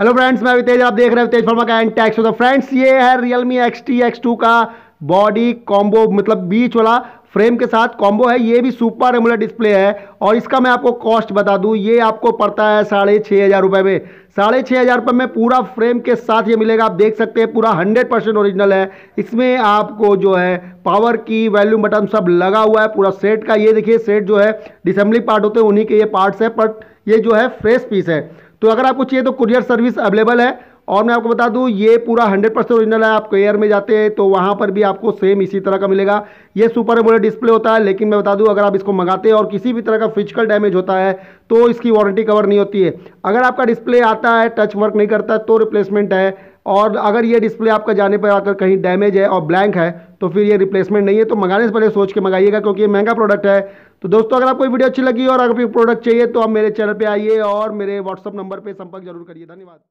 hello friends मैं अभी आप देख रहे हैं तेज फर्मा का एंड टैक्स तो फ्रेंड्स ये है Realme X T X two का बॉडी कॉम्बो मतलब बीच वाला फ्रेम के साथ कॉम्बो है ये भी सुपर एमुलर डिस्प्ले है और इसका मैं आपको कॉस्ट बता दूं ये आपको पड़ता है साढ़े छः हज़ार रुपये में साढ़े छः हज़ार रुपये में पूरा फ्रेम के साथ ये मिलेगा आप देख सकते हैं पूरा हंड्रेड परसेंट ओरिजिनल है इसमें आपको जो है पावर की वैल्यूम बटन सब लगा हुआ है पूरा सेट का ये देखिए सेट जो है डिसम्बली पार्ट होते हैं उन्हीं के ये पार्ट्स है बट ये जो है फ्रेश पीस है तो अगर आपको चाहिए तो कुरियर सर्विस अवेलेबल है और मैं आपको बता दूं ये पूरा 100 परसेंट ओरिजिनल है आप एयर में जाते हैं तो वहाँ पर भी आपको सेम इसी तरह का मिलेगा ये सुपर एमोलेड डिस्प्ले होता है लेकिन मैं बता दूं अगर आप इसको मंगाते हैं और किसी भी तरह का फिजिकल डैमेज होता है तो इसकी वारंटी कवर नहीं होती है अगर आपका डिस्प्ले आता है टच वर्क नहीं करता तो रिप्लेसमेंट है और अगर ये डिस्प्ले आपका जाने पर आकर कहीं डैमेज है और ब्लैंक है तो फिर ये रिप्लेसमेंट नहीं है तो मंगाने से पहले सोच के मंगाइएगा क्योंकि ये महंगा प्रोडक्ट है तो दोस्तों अगर आपको वीडियो अच्छी लगी और अगर प्रोडक्ट चाहिए तो आप मेरे चैनल पर आइए और मेरे व्हाट्सअप नंबर पर संपर्क जरूर करिए धन्यवाद